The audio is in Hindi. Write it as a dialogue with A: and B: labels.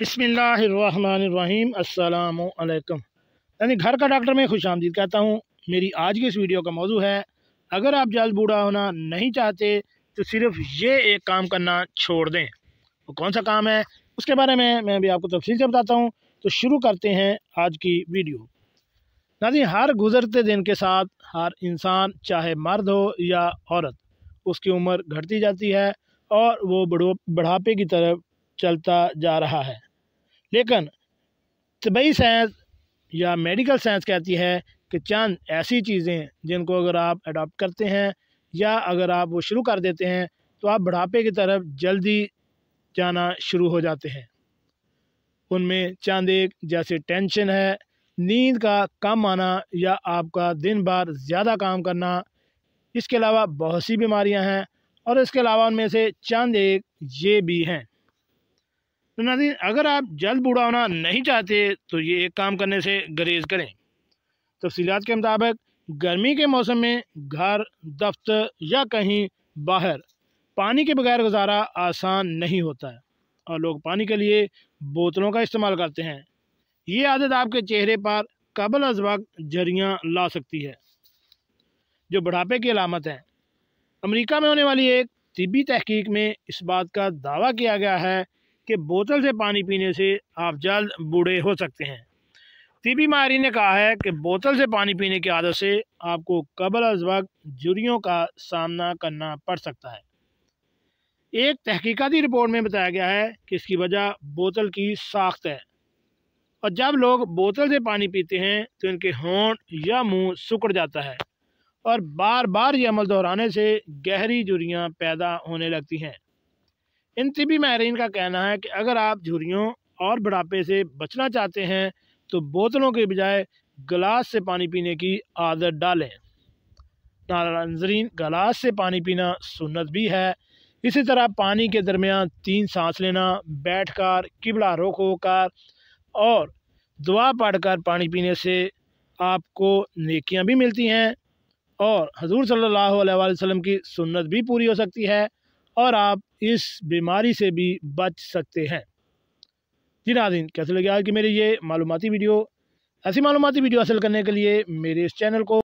A: बसमीम अल्लाम यानी घर का डॉक्टर मैं खुश आमदीद कहता हूँ मेरी आज की इस वीडियो का मौजू है अगर आप जल्द बूढ़ा होना नहीं चाहते तो सिर्फ ये एक काम करना छोड़ दें वो कौन सा काम है उसके बारे में मैं भी आपको तफसील से बताता हूँ तो शुरू करते हैं आज की वीडियो नाजी हर गुज़रते दिन के साथ हर इंसान चाहे मर्द हो या औरत उसकी उम्र घटती जाती है और वो बढ़ो बढ़ापे की तरफ चलता जा रहा है लेकिन तबई साइंस या मेडिकल साइंस कहती है कि चंद ऐसी चीज़ें जिनको अगर आप अडॉप्ट करते हैं या अगर आप वो शुरू कर देते हैं तो आप बढ़ापे की तरफ जल्दी जाना शुरू हो जाते हैं उनमें चंद एक जैसे टेंशन है नींद का कम आना या आपका दिन भर ज़्यादा काम करना इसके अलावा बहुत सी बीमारियां हैं और इसके अलावा उनमें से चंद एक ये भी हैं तो नाजी अगर आप जल्द बूढ़ा होना नहीं चाहते तो ये एक काम करने से गरेज करें तफसीत के मुताबिक गर्मी के मौसम में घर दफ्तर या कहीं बाहर पानी के बगैर गुजारा आसान नहीं होता है और लोग पानी के लिए बोतलों का इस्तेमाल करते हैं ये आदत आपके चेहरे पर कबल अज वक्त झरियाँ ला सकती है जो बुढ़ापे की अलामत है अमेरिका में होने वाली एक तबी तहकीक में इस बात का दावा किया गया है कि बोतल से पानी पीने से आप जल्द बूढ़े हो सकते हैं तिबी माहरीन ने कहा है कि बोतल से पानी पीने की आदत से आपको कबल अज वक्त जुड़ियों का सामना करना पड़ सकता है एक तहकीकती रिपोर्ट में बताया गया है कि इसकी वजह बोतल की साख्त है और जब लोग बोतल से पानी पीते हैं तो इनके होंठ या मुंह सुकड़ जाता है और बार बार ये अमल दोहराने से गहरी जुड़ियाँ पैदा होने लगती हैं इन तिबी माहरीन का कहना है कि अगर आप झुरियों और बुढ़ापे से बचना चाहते हैं तो बोतलों के बजाय गलास से पानी पीने की आदत डालें नाजरीन गलास से पानी पीना सुन्नत भी है इसी तरह पानी के दरमियान तीन सांस लेना बैठ कर किबड़ा रोक होकर और दुआ पढ़ कर पानी पीने से आपको नेकियां भी मिलती हैं और हजूर सल्ला वसम की सुन्नत भी पूरी हो सकती है और आप इस बीमारी से भी बच सकते हैं जी नाजीन कैसे लगे आज की मेरी ये मालूमती वीडियो ऐसी मालूमती वीडियो हासिल करने के लिए मेरे इस चैनल को